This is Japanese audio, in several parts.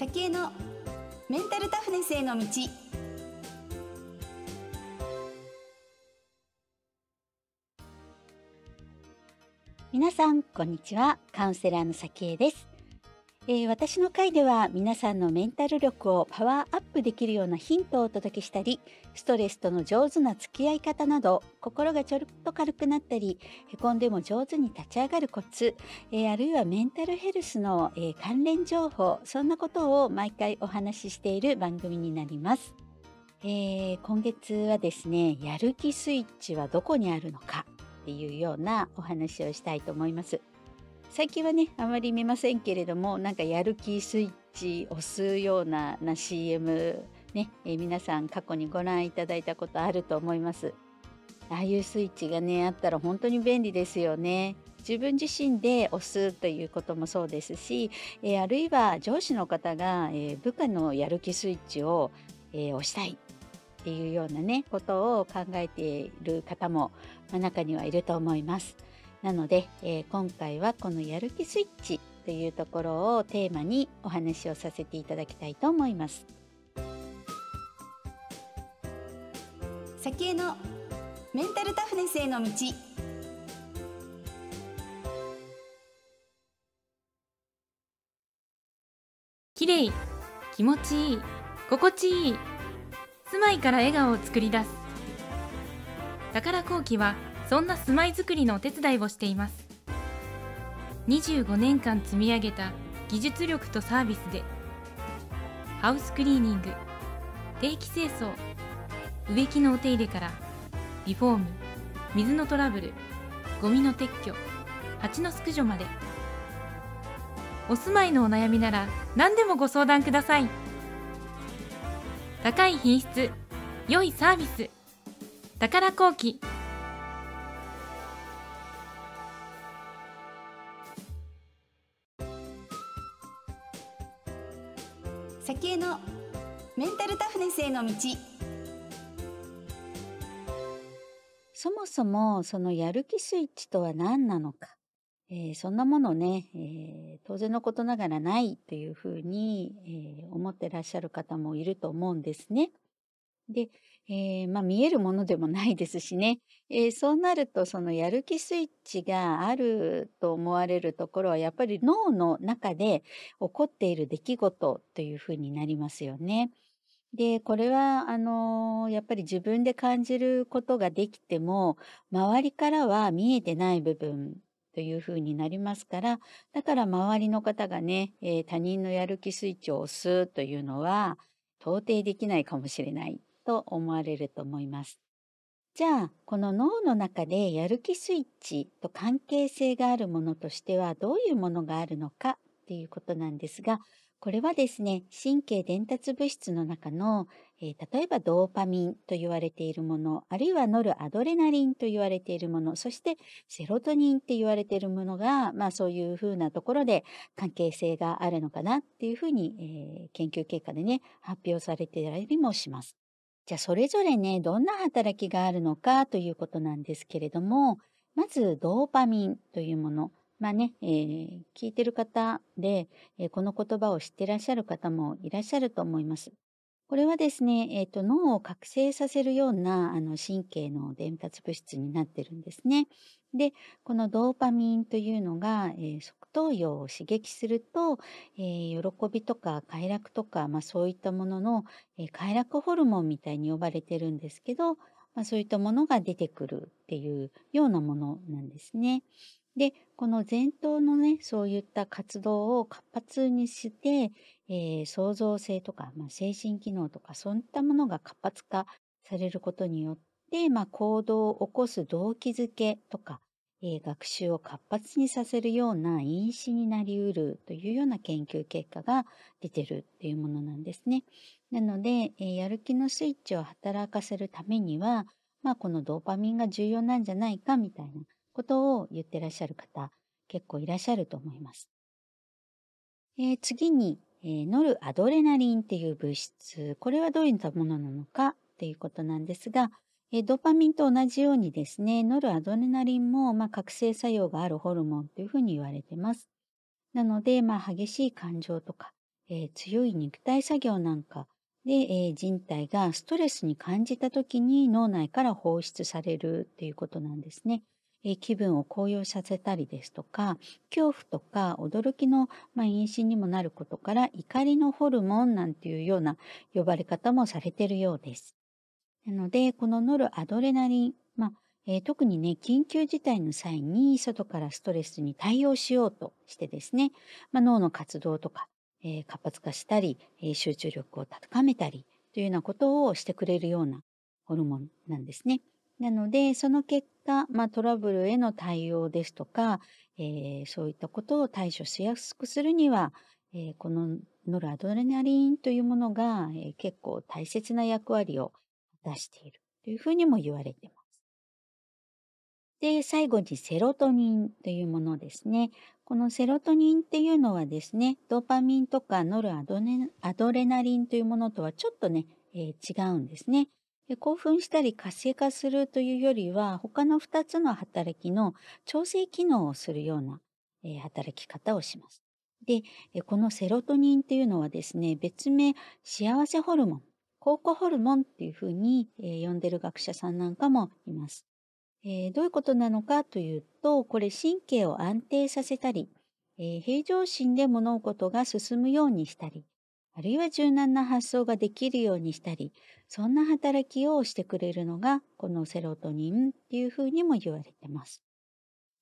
先へのメンタルタフネスへの道皆さんこんにちはカウンセラーの先江ですえー、私の会では皆さんのメンタル力をパワーアップできるようなヒントをお届けしたりストレスとの上手な付き合い方など心がちょっと軽くなったりへこんでも上手に立ち上がるコツ、えー、あるいはメンタルヘルスの、えー、関連情報そんなことを毎回お話ししている番組になります、え今月はですねやる気スイッチはどこにあるのかっていうようなお話をしたいと思います最近はねあまり見ませんけれどもなんかやる気スイッチ押すようなな CM ね、えー、皆さん過去にご覧いただいたことあると思います。ああいうスイッチがねあったら本当に便利ですよね。自分自身で押すということもそうですし、えー、あるいは上司の方が、えー、部下のやる気スイッチを、えー、押したいっていうようなねことを考えている方も、まあ、中にはいると思います。なので、えー、今回はこのやる気スイッチというところをテーマにお話をさせていただきたいと思います。先へのメンタルタフネスへの道きれい気持ちいい心地いい住まいから笑顔を作り出す宝からは「そんな住まいづくりのお手伝いをしています25年間積み上げた技術力とサービスでハウスクリーニング定期清掃植木のお手入れからリフォーム水のトラブルゴミの撤去蜂の駆除までお住まいのお悩みなら何でもご相談ください高い品質良いサービス宝工機の道そもそもそのやる気スイッチとは何なのか、えー、そんなものね、えー、当然のことながらないというふうに、えー、思ってらっしゃる方もいると思うんですね。で、えまあ、見えるものでもないですしね、えそうなるとそのやる気スイッチがあると思われるところはやっぱり脳の中で起こっている出来事というふうになりますよね。で、これは、あのーやっぱり自分で感じることができても、周りからは見えてない部分というふうになりますから、だから周りの方がね、えー他人のやる気スイッチを押すというのは、到底できないかもしれないと思われると思います。じゃあ、この脳の中でやる気スイッチと関係性があるものとしてはどういうものがあるのかっていうことなんですが、これはですね、神経伝達物質の中の、えー、例えばドーパミンと言われているもの、あるいはノルアドレナリンと言われているもの、そしてセロトニンって言われているものが、まあそういうふうなところで関係性があるのかなっていうふうに、えー、研究結果でね、発表されていたりもします。じゃあそれぞれね、どんな働きがあるのかということなんですけれども、まずドーパミンというもの。まあね、えー、聞いてる方で、えー、この言葉を知ってらっしゃる方もいらっしゃると思います。これはですね、えっ、ー、と、脳を覚醒させるような、あの、神経の伝達物質になってるんですね。で、このドーパミンというのが、えー、側頭葉を刺激すると、えー、喜びとか快楽とか、まあそういったものの、え快楽ホルモンみたいに呼ばれてるんですけど、まあそういったものが出てくるっていうようなものなんですね。で、この前頭のね、そういった活動を活発にして、えー、創造性とか、まあ、精神機能とか、そういったものが活発化されることによって、まあ、行動を起こす動機づけとか、えー、学習を活発にさせるような因子になりうるというような研究結果が出てるっていうものなんですね。なので、えー、やる気のスイッチを働かせるためには、まあ、このドーパミンが重要なんじゃないかみたいなことを言ってらっしゃる方、結構いらっしゃると思います。えー、次に、えー、ノルアドレナリンっていう物質、これはどういったものなのかっていうことなんですが、えー、ドーパミンと同じようにですね、ノルアドレナリンも、まあ、覚醒作用があるホルモンというふうに言われてます。なので、まあ、激しい感情とか、えー、強い肉体作業なんかで、えー、人体がストレスに感じた時に脳内から放出されるっていうことなんですね。気分を高揚させたりですとか恐怖とか驚きの、まあ、妊娠にもなることから怒りのホルモンなんていうような呼ばれ方もされているようです。なのでこのノルアドレナリン、まあえー、特にね、緊急事態の際に外からストレスに対応しようとしてですね、まあ、脳の活動とか、えー、活発化したり、えー、集中力を高めたりというようなことをしてくれるようなホルモンなんですね。なので、その結果、まあ、トラブルへの対応ですとか、えー、そういったことを対処しやすくするには、えー、このノルアドレナリンというものが、えー、結構大切な役割を果たしているというふうにも言われています。で、最後にセロトニンというものですね。このセロトニンっていうのはですね、ドーパミンとかノルアドレナリンというものとはちょっとね、えー、違うんですね。興奮したり活性化するというよりは、他の2つの働きの調整機能をするような、働き方をします。で、このセロトニンというのはですね、別名、幸せホルモン、幸校ホルモンっていうふうに、呼んでる学者さんなんかもいます。どういうことなのかというと、これ神経を安定させたり、平常心で物事が進むようにしたり、あるいは柔軟な発想ができるようにしたり、そんな働きをしてくれるのが、このセロトニンっていうふうにも言われてます。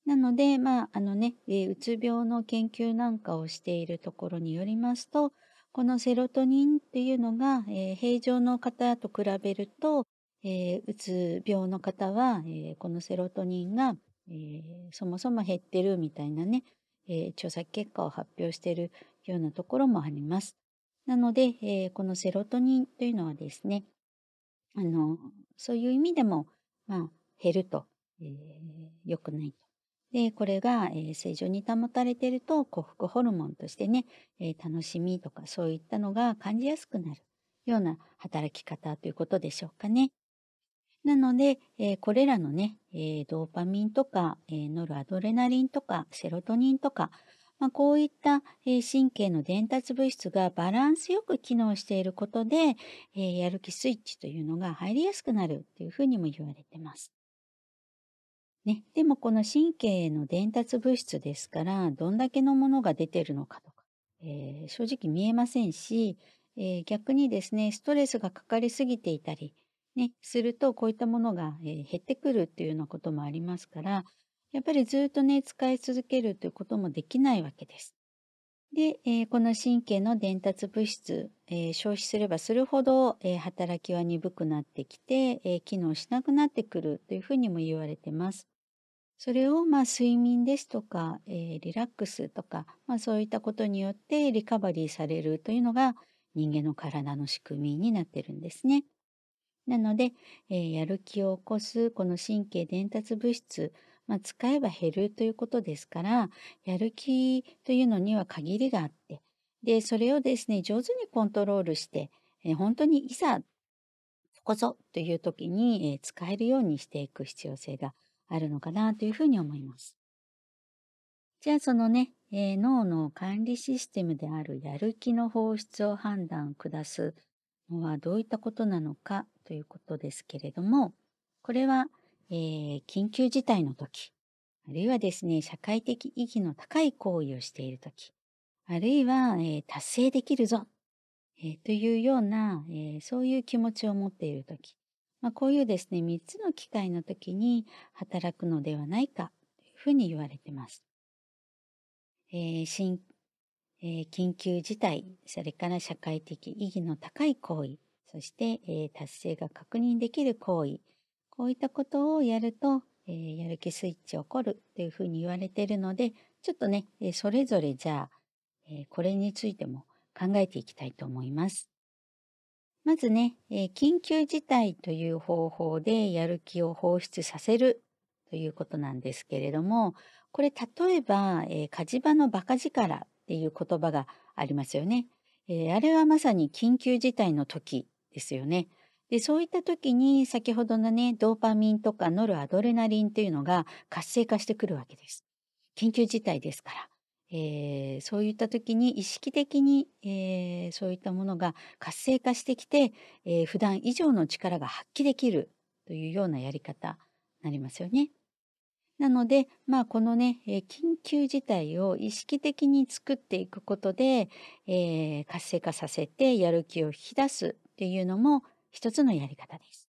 なので、まあ、あのね、えうつ病の研究なんかをしているところによりますと、このセロトニンっていうのが、えー、平常の方と比べると、えー、うつ病の方は、えー、このセロトニンが、えー、そもそも減ってるみたいなね、え調査結果を発表しているようなところもあります。なので、えー、このセロトニンというのはですね、あの、そういう意味でも、まあ、減ると、えー、良くないと。で、これが、えー、正常に保たれていると、幸福ホルモンとしてね、えー、楽しみとかそういったのが感じやすくなるような働き方ということでしょうかね。なので、えー、これらのね、えー、ドーパミンとか、えー、ノルアドレナリンとか、セロトニンとか、まあ、こういった、え神経の伝達物質がバランスよく機能していることで、えー、やる気スイッチというのが入りやすくなるというふうにも言われてます。ね、でもこの神経の伝達物質ですから、どんだけのものが出てるのかとか、えー、正直見えませんし、え逆にですね、ストレスがかかりすぎていたり、ね、するとこういったものが、え減ってくるっていうようなこともありますから、やっぱりずっとね、使い続けるということもできないわけです。で、えー、この神経の伝達物質、えー、消費すればするほど、えー、働きは鈍くなってきて、え機能しなくなってくるというふうにも言われてます。それを、まあ、睡眠ですとか、えリラックスとか、まあ、そういったことによってリカバリーされるというのが人間の体の仕組みになってるんですね。なので、えやる気を起こすこの神経伝達物質、まあ、使えば減るということですから、やる気というのには限りがあって、で、それをですね、上手にコントロールして、え本当にいざ、こそという時に、え使えるようにしていく必要性があるのかなというふうに思います。じゃあそのね、えー、脳の管理システムであるやる気の放出を判断下すのはどういったことなのかということですけれども、これはえー、緊急事態の時、あるいはですね、社会的意義の高い行為をしている時、あるいは、えー、達成できるぞ、えー、というような、えそういう気持ちを持っている時、まあ、こういうですね、3つの機会の時に働くのではないかというふうに言われています。え新え緊急事態、それから社会的意義の高い行為、そして、え達成が確認できる行為、こういったことをやると、えー、やる気スイッチ起こるっていうふうに言われているので、ちょっとね、えー、それぞれじゃあ、えー、これについても考えていきたいと思います。まずね、え緊急事態という方法でやる気を放出させるということなんですけれども、これ例えば、え火事場の馬鹿力っていう言葉がありますよね。えあれはまさに緊急事態の時ですよね。で、そういった時に先ほどのね、ドーパミンとかノルアドレナリンというのが活性化してくるわけです。緊急事態ですから。えー、そういった時に意識的に、えー、そういったものが活性化してきて、えー、普段以上の力が発揮できるというようなやり方になりますよね。なので、まあ、このね、緊急事態を意識的に作っていくことで、えー、活性化させてやる気を引き出すっていうのも一つのやり方です。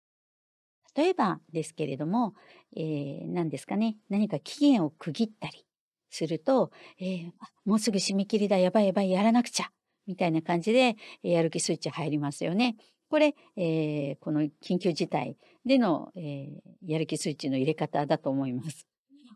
例えばですけれども、えー、何ですかね、何か期限を区切ったりすると、えー、もうすぐ締め切りだ、やばいやばい、やらなくちゃ、みたいな感じで、やる気スイッチ入りますよね。これ、えー、この緊急事態での、えー、やる気スイッチの入れ方だと思います。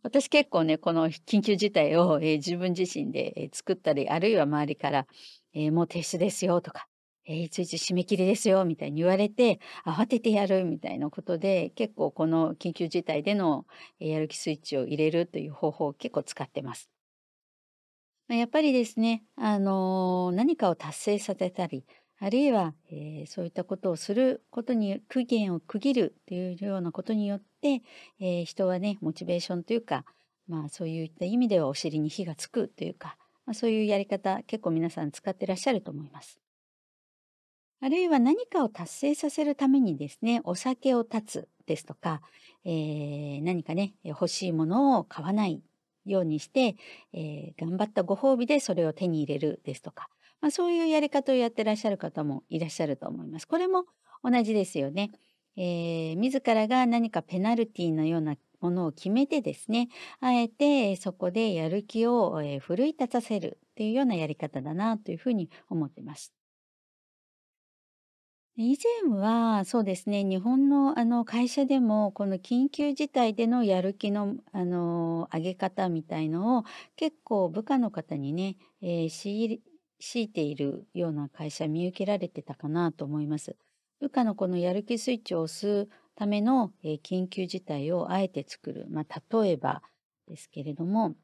私結構ね、この緊急事態を、えー、自分自身で作ったり、あるいは周りから、えー、もう提出ですよとか、えー、いついつ締め切りですよ、みたいに言われて、慌ててやるみたいなことで、結構この緊急事態でのやる気スイッチを入れるという方法を結構使ってます。やっぱりですね、あのー、何かを達成させたり、あるいは、えー、そういったことをすることに区限を区切るというようなことによって、えー、人はね、モチベーションというか、まあそういった意味ではお尻に火がつくというか、まあ、そういうやり方結構皆さん使ってらっしゃると思います。あるいは何かを達成させるためにですね、お酒を断つですとか、えー、何かね、欲しいものを買わないようにして、えー、頑張ったご褒美でそれを手に入れるですとか、まあ、そういうやり方をやってらっしゃる方もいらっしゃると思います。これも同じですよね。えー、自らが何かペナルティのようなものを決めてですね、あえてそこでやる気を奮い立たせるっていうようなやり方だなというふうに思っています。以前は、そうですね、日本のあの会社でも、この緊急事態でのやる気のあの上げ方みたいのを、結構部下の方にね、えー、強いているような会社見受けられてたかなと思います。部下のこのやる気スイッチを押すための、えー緊急事態をあえて作る。まあ、例えばですけれども、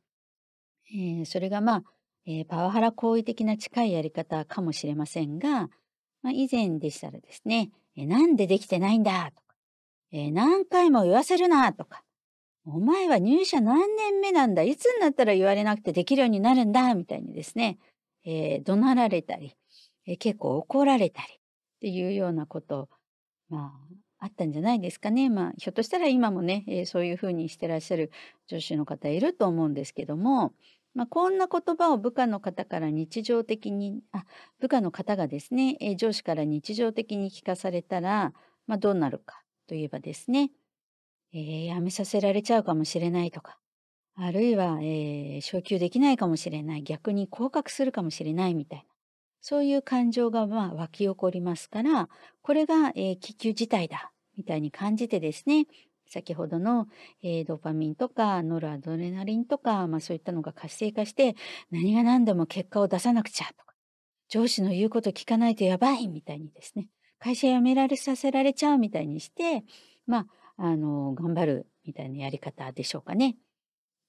えーそれがまあ、えーパワハラ行為的な近いやり方かもしれませんが、まあ、以前でしたらですね、えなんでできてないんだとか、え何回も言わせるなとか、お前は入社何年目なんだいつになったら言われなくてできるようになるんだみたいにですね、えー、怒鳴られたり、えー、結構怒られたりっていうようなこと、まあ、あったんじゃないですかね。まあ、ひょっとしたら今もね、えー、そういうふうにしてらっしゃる女子の方いると思うんですけども、まあ、こんな言葉を部下の方から日常的に、あ、部下の方がですね、え上司から日常的に聞かされたら、まあ、どうなるかといえばですね、えー、やめさせられちゃうかもしれないとか、あるいは、えー、昇給できないかもしれない、逆に降格するかもしれないみたいな、そういう感情が、まあ、湧き起こりますから、これが、えー、気球事態だ、みたいに感じてですね、先ほどの、えー、ドーパミンとかノルアドレナリンとか、まあ、そういったのが活性化して何が何でも結果を出さなくちゃとか上司の言うこと聞かないとやばいみたいにですね会社辞められさせられちゃうみたいにしてまああの頑張るみたいなやり方でしょうかね。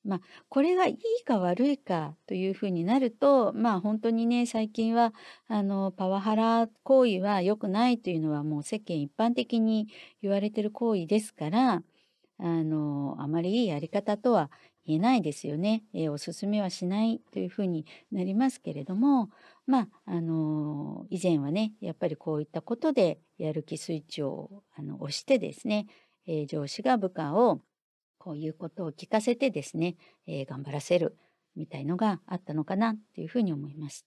まあ、これがいいか悪いかというふうになると、まあ、本当にね最近はあのパワハラ行為は良くないというのはもう世間一般的に言われてる行為ですからあのあまりいいやり方とは言えないですよね、えー、おすすめはしないというふうになりますけれども、まああの以前はねやっぱりこういったことでやる気スイッチをあの押してですね、えー、上司が部下をこういうことを聞かせてですね、えー、頑張らせるみたいのがあったのかなっていうふうに思います。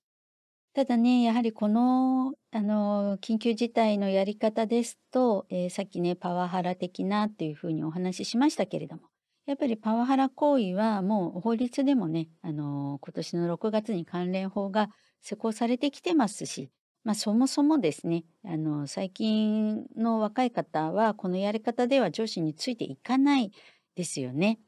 ただね、やはりこの、あの、緊急事態のやり方ですと、えー、さっきね、パワハラ的なっていうふうにお話ししましたけれども、やっぱりパワハラ行為はもう法律でもね、あの、今年の6月に関連法が施行されてきてますし、まあ、そもそもですね、あの、最近の若い方は、このやり方では上司についていかない、ですよね。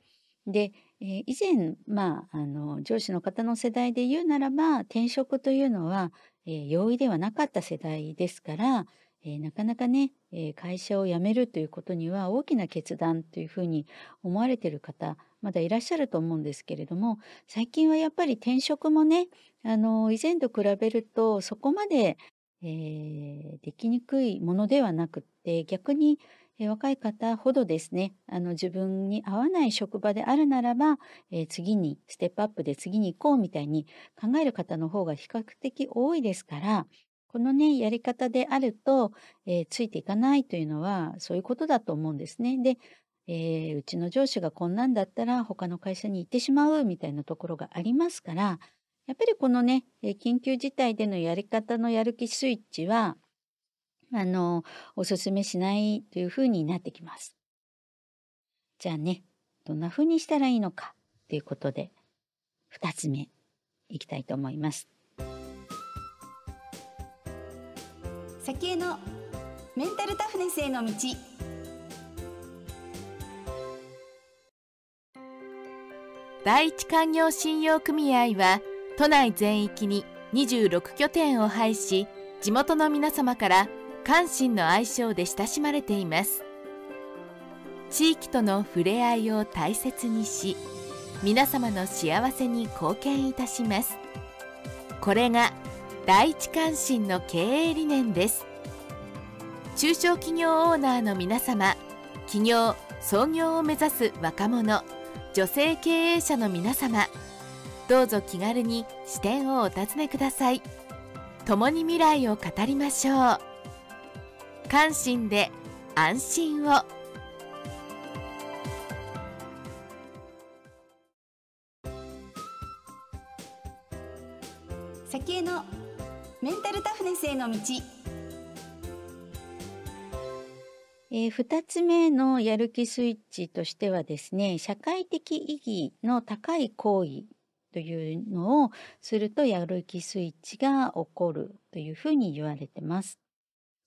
で、えー、以前、まあ、あの上司の方の世代で言うならば転職というのは、えー、容易ではなかった世代ですから、えー、なかなかね、え会社を辞めるということには大きな決断というふうに思われてる方まだいらっしゃると思うんですけれども最近はやっぱり転職もねあの以前と比べるとそこまでえー、できにくいものではなくって逆に、えー、若い方ほどですねあの自分に合わない職場であるならば、えー、次にステップアップで次に行こうみたいに考える方の方が比較的多いですからこのねやり方であると、えついていかないというのはそういうことだと思うんですね。でえうちの上司がこんなんだったら他の会社に行ってしまうみたいなところがありますからやっぱりこのね、緊急事態でのやり方のやる気スイッチは、あの、おすすめしないというふうになってきます。じゃあね、どんなふうにしたらいいのかということで、二つ目、いきたいと思います。先へのメンタルタフネスへの道。第一勧業信用組合は、都内全域に26拠点を配し地元の皆様から関心の愛称で親しまれています地域との触れ合いを大切にし皆様の幸せに貢献いたしますこれが第一関心の経営理念です中小企業オーナーの皆様企業創業を目指す若者女性経営者の皆様どうぞ気軽に視点をお尋ねください共に未来を語りましょう関心で安心を先へのメンタルタフネスへの道えー、2つ目のやる気スイッチとしてはですね社会的意義の高い行為というのをするとやる気スイッチが起こるというふうに言われてます。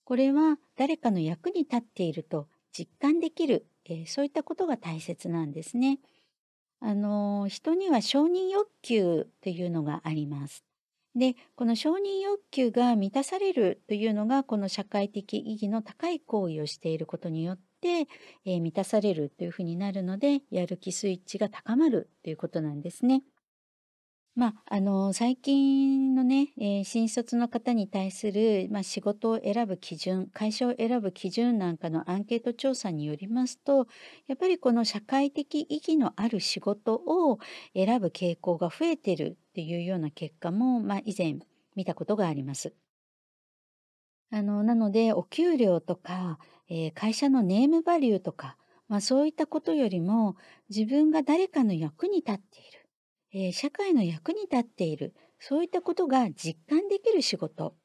これは誰かの役に立っていると実感できる、えー、そういったことが大切なんですね。あのー、人には承認欲求というのがあります。でこの承認欲求が満たされるというのがこの社会的意義の高い行為をしていることによって、えー、満たされるというふうになるのでやる気スイッチが高まるということなんですね。まあ、あの最近のね、えー新卒の方に対する、まあ、仕事を選ぶ基準会社を選ぶ基準なんかのアンケート調査によりますとやっぱりこの社会的意義のある仕事を選ぶ傾向が増えてるっていうような結果も、まあ、以前見たことがあります。あのなのでお給料とか、えー会社のネームバリューとか、まあ、そういったことよりも自分が誰かの役に立っているえー、社会の役に立っている、そういったことが実感できる仕事、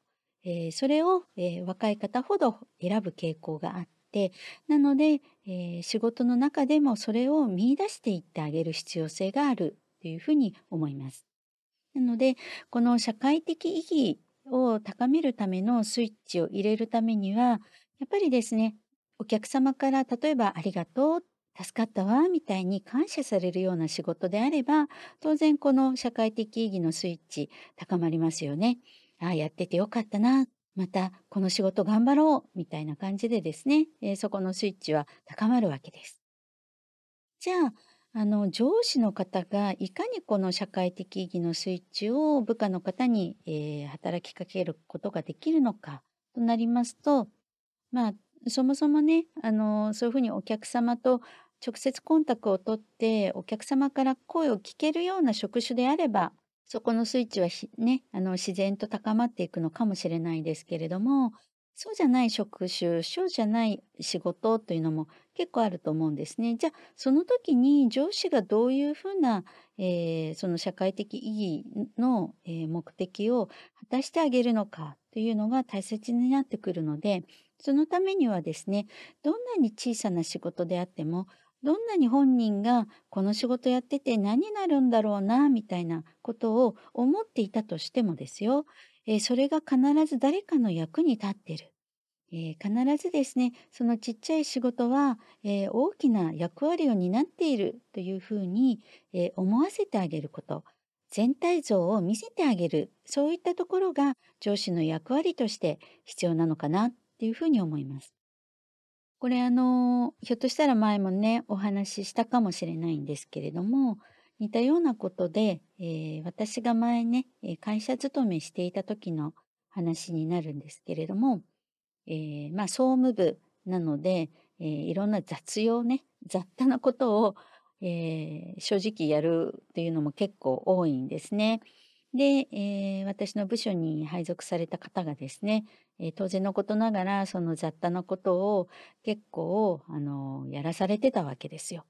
えー、それを、えー、若い方ほど選ぶ傾向があって、なので、え仕事の中でもそれを見出していってあげる必要性があるというふうに思います。なので、この社会的意義を高めるためのスイッチを入れるためには、やっぱりですね、お客様から例えばありがとう助かったわみたいに感謝されるような仕事であれば当然この社会的意義のスイッチ高まりますよね。ああやっててよかったなまたこの仕事頑張ろうみたいな感じでですね、えー、そこのスイッチは高まるわけです。じゃああの上司の方がいかにこの社会的意義のスイッチを部下の方に、えー、働きかけることができるのかとなりますとまあそもそもね、あの、そういうふうにお客様と直接コンタクトを取って、お客様から声を聞けるような職種であれば、そこのスイッチはね、あの、自然と高まっていくのかもしれないですけれども、そうじゃない職種、そうじゃない仕事というのも結構あると思うんですね。じゃあ、その時に上司がどういうふうな、えー、その社会的意義の、え目的を果たしてあげるのかというのが大切になってくるので、そのためにはですね、どんなに小さな仕事であっても、どんなに本人がこの仕事やってて何になるんだろうな、みたいなことを思っていたとしてもですよ、えー、それが必ず誰かの役に立ってる。えー、必ずですね、そのちっちゃい仕事は、えー、大きな役割を担っているというふうに、え思わせてあげること。全体像を見せてあげる。そういったところが上司の役割として必要なのかなっていうふうに思います。これあの、ひょっとしたら前もね、お話ししたかもしれないんですけれども、似たようなことで、えー、私が前ね、会社勤めしていた時の話になるんですけれども、えー、まあ総務部なので、えー、いろんな雑用ね、雑多なことを、えー、正直やるというのも結構多いんですね。で、えー、私の部署に配属された方がですね、えー、当然のことながらその雑多なことを結構、あのやらされてたわけですよ。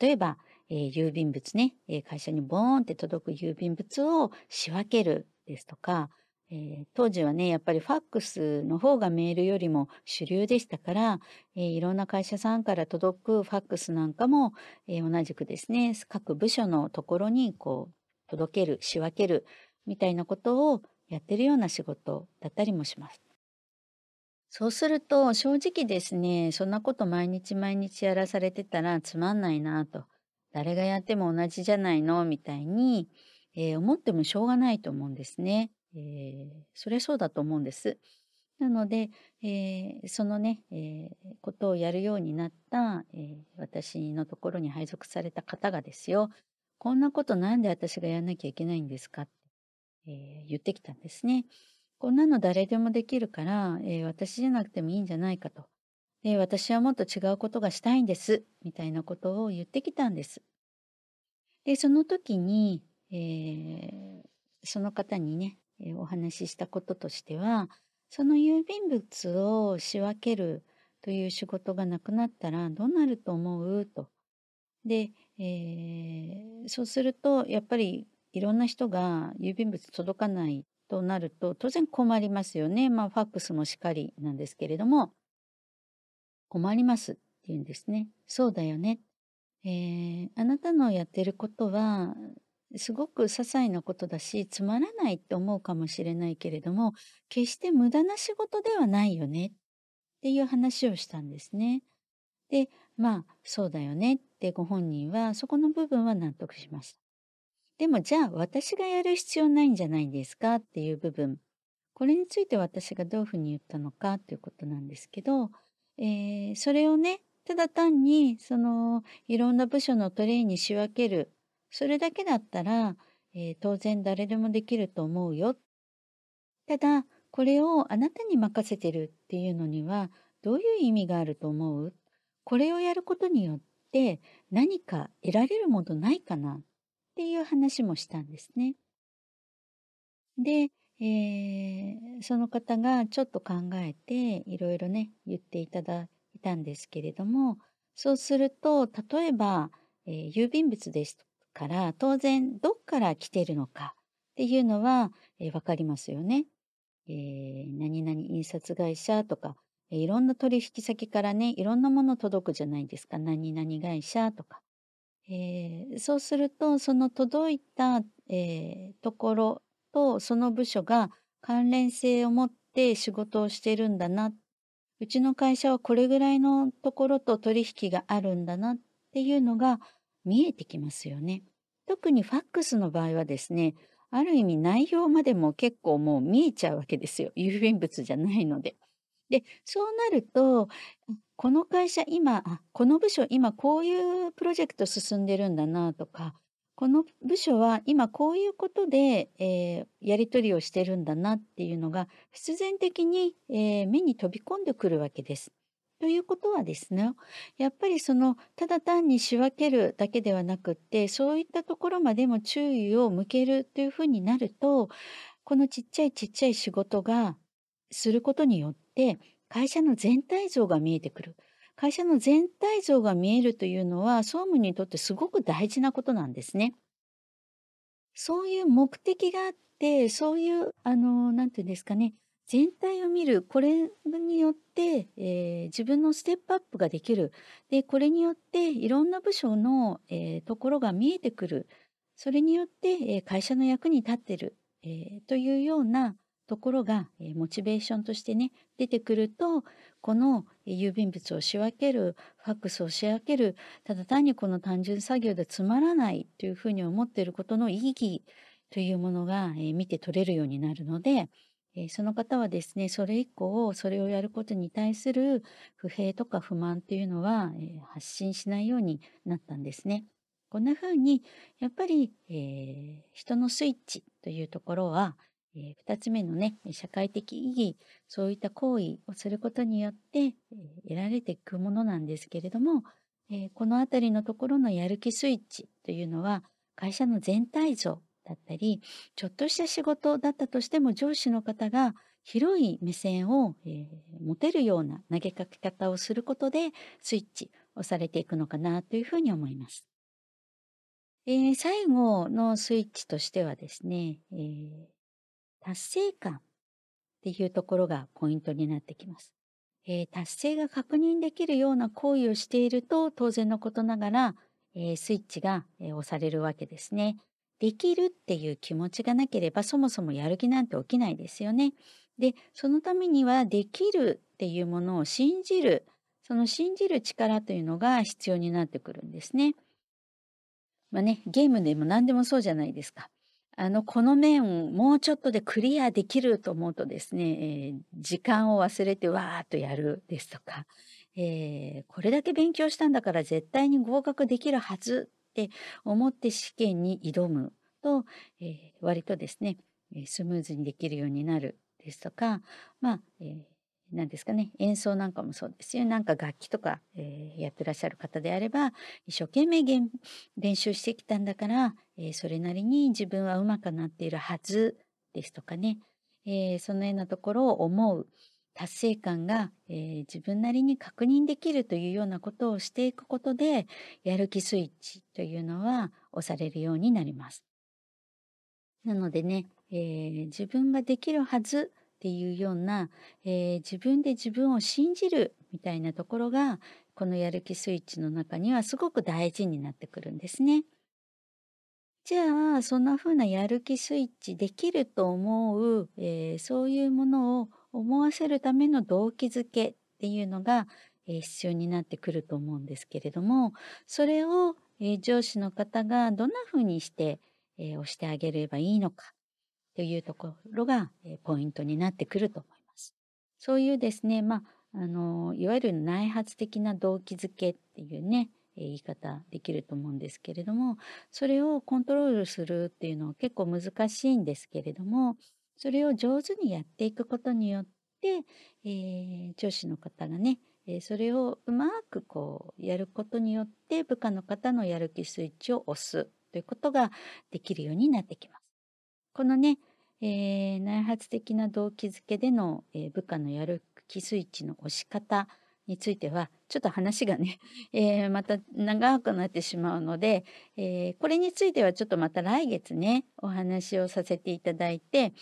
例えば、えー、郵便物ね、えー、会社にボーンって届く郵便物を仕分けるですとか、えー、当時はね、やっぱりファックスの方がメールよりも主流でしたから、えいろんな会社さんから届くファックスなんかも、え同じくですね、各部署のところにこう、届ける、仕分けるみたいなことをやってるような仕事だったりもします。そうすると正直ですねそんなこと毎日毎日やらされてたらつまんないなと誰がやっても同じじゃないのみたいに、えー、思ってもしょうがないと思うんですね。えー、そゃそうだと思うんです。なので、えー、そのね、えー、ことをやるようになった、えー、私のところに配属された方がですよこんなことなんで私がやんなきゃいけないんですかっえー、言ってきたんですね。こんなの誰でもできるから、えー、私じゃなくてもいいんじゃないかと。で、私はもっと違うことがしたいんです、みたいなことを言ってきたんです。で、その時に、えー、その方にね、お話ししたこととしては、その郵便物を仕分けるという仕事がなくなったらどうなると思うと。で、えー、そうするとやっぱりいろんな人が郵便物届かないとなると、当然困りますよね。まあ、ファックスもしかりなんですけれども、困りますって言うんですね。そうだよね。えー、あなたのやってることは、すごく些細なことだし、つまらないって思うかもしれないけれども、決して無駄な仕事ではないよねっていう話をしたんですね。で、まあ、そうだよねってご本人は、そこの部分は納得しました。でもじゃあ私がやる必要ないんじゃないですかっていう部分。これについて私がどういうふうに言ったのかということなんですけど、えー、それをね、ただ単に、その、いろんな部署のトレイに仕分ける。それだけだったら、えー、当然誰でもできると思うよ。ただ、これをあなたに任せてるっていうのには、どういう意味があると思うこれをやることによって何か得られるものないかなっていう話もしたんですね。で、えー、その方がちょっと考えていろいろね言っていただいたんですけれどもそうすると例えば、えー、郵便物ですから当然どっから来てるのかっていうのは、えー、分かりますよね。えー、何々印刷会社とか、えいろんな取引先からねいろんなもの届くじゃないですか何々会社とかえー、そうするとその届いた、えー、ところとその部署が関連性を持って仕事をしてるんだなうちの会社はこれぐらいのところと取引があるんだなっていうのが見えてきますよね。特にファックスの場合はですねある意味内容までも結構もう見えちゃうわけですよ郵便物じゃないので。でそうなるとこの会社今あこの部署今こういうプロジェクト進んでるんだなとかこの部署は今こういうことで、えー、やり取りをしてるんだなっていうのが必然的に、えー、目に飛び込んでくるわけです。ということはですねやっぱりそのただ単に仕分けるだけではなくってそういったところまでも注意を向けるというふうになるとこのちっちゃいちっちゃい仕事がすることによって会社の全体像が見えてくる。会社の全体像が見えるというのは、総務にとってすごく大事なことなんですね。そういう目的があって、そういう、あの、なんていうんですかね、全体を見る。これによって、えー、自分のステップアップができる。で、これによって、いろんな部署の、えー、ところが見えてくる。それによって、えー、会社の役に立ってる、えというような、ところが、えモチベーションとしてね出てくるとこの郵便物を仕分けるファックスを仕分けるただ単にこの単純作業でつまらないというふうに思っていることの意義というものが、え見て取れるようになるので、えその方はですねそれ以降それをやることに対する不平とか不満っていうのは、え発信しないようになったんですね。こんな風にやっぱり、えー、人のスイッチというところは、えー、2つ目のね、社会的意義、そういった行為をすることによって、えー、得られていくものなんですけれども、えー、このあたりのところのやる気スイッチというのは、会社の全体像だったり、ちょっとした仕事だったとしても上司の方が広い目線を、えー、持てるような投げかけ方をすることで、スイッチをされていくのかなというふうに思います。えー、最後のスイッチとしてはですね、えー、達成感っていうところがポイントになってきます。えー、達成が確認できるような行為をしていると当然のことながら、えー、スイッチが、えー、押されるわけですね。できるっていう気持ちがなければそもそもやる気なんて起きないですよね。で、そのためにはできるっていうものを信じる、その信じる力というのが必要になってくるんですね。まあね、ゲームでも何でもそうじゃないですか。あの、この面をもうちょっとでクリアできると思うとですね、えー、時間を忘れてわーっとやるですとか、えー、これだけ勉強したんだから絶対に合格できるはずって思って試験に挑むと、えー、割とですね、スムーズにできるようになるですとか、まあ、えー何ですかね演奏なんかもそうですよなんか楽器とか、えー、やってらっしゃる方であれば一生懸命練習してきたんだから、えー、それなりに自分はうまくなっているはずですとかね、えー、そのようなところを思う達成感が、えー、自分なりに確認できるというようなことをしていくことでやる気スイッチというのは押されるようになります。なのでね、えー、自分ができるはずっていうような、えー、自分で自分を信じるみたいなところがこのやる気スイッチの中にはすごく大事になってくるんですね。じゃあそんな風なやる気スイッチできると思う、えー、そういうものを思わせるための動機づけっていうのが、えー、必要になってくると思うんですけれどもそれを、えー、上司の方がどんな風にして、えー、押してあげればいいのかというところがポイントになってくると思います。そういうですね、まあ、あの、いわゆる内発的な動機づけっていうね、言い方できると思うんですけれども、それをコントロールするっていうのは結構難しいんですけれども、それを上手にやっていくことによって、えー、上司の方がね、えそれをうまくこうやることによって部下の方のやる気スイッチを押すということができるようになってきます。このね、えー、内発的な動機づけでの、えー、部下のやる気スイッチの押し方についてはちょっと話がね、えー、また長くなってしまうので、えこれについてはちょっとまた来月ねお話をさせていただいて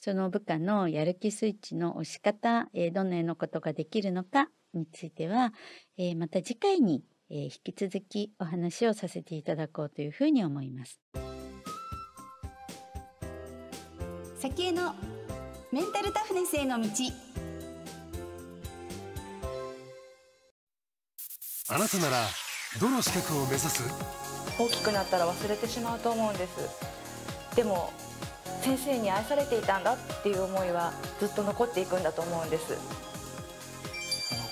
その部下のやる気スイッチの押し方、えどのようなことができるのかについては、えまた次回に、え引き続きお話をさせていただこうというふうに思います。先へのメンタルタフネスへの道あなたならどの資格を目指す大きくなったら忘れてしまうと思うんですでも先生に愛されていたんだっていう思いはずっと残っていくんだと思うんです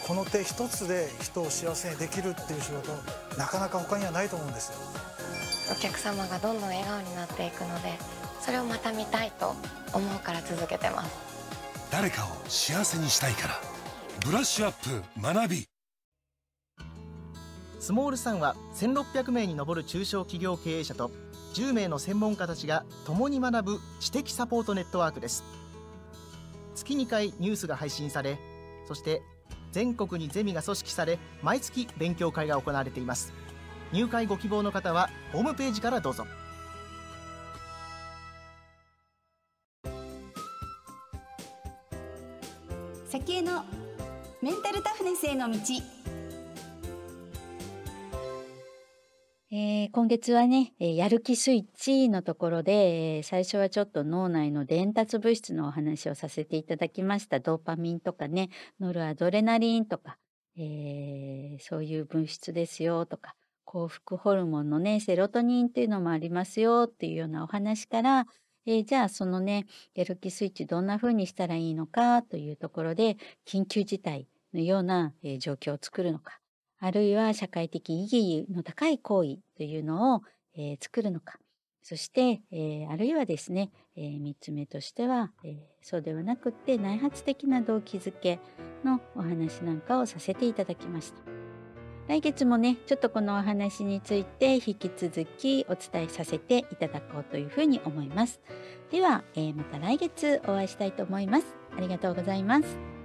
この手一つで人を幸せにできるっていう仕事なかなか他にはないと思うんですよお客様がどんどん笑顔になっていくのでそれをまた見たいと思うから続けてます誰かを幸せにしたいからブラッシュアップ学びスモールさんは1600名に上る中小企業経営者と10名の専門家たちが共に学ぶ知的サポートネットワークです月2回ニュースが配信されそして全国にゼミが組織され毎月勉強会が行われています入会ご希望の方はホームページからどうぞ生の道えー、今月はね、えー、やる気スイッチのところで、えー、最初はちょっと脳内の伝達物質のお話をさせていただきました。ドーパミンとかね、ノルアドレナリンとか、えそういう物質ですよとか、幸福ホルモンのね、セロトニンっていうのもありますよっていうようなお話から、えじゃあそのね、やる気スイッチどんな風にしたらいいのかというところで、緊急事態、のような、状況を作るのか、あるいは社会的意義の高い行為というのを、作るのか、そして、あるいはですね、3つ目としては、そうではなくって内発的な動機づけのお話なんかをさせていただきました。来月もね、ちょっとこのお話について引き続きお伝えさせていただこうというふうに思います。では、えー、また来月お会いしたいと思います。ありがとうございます。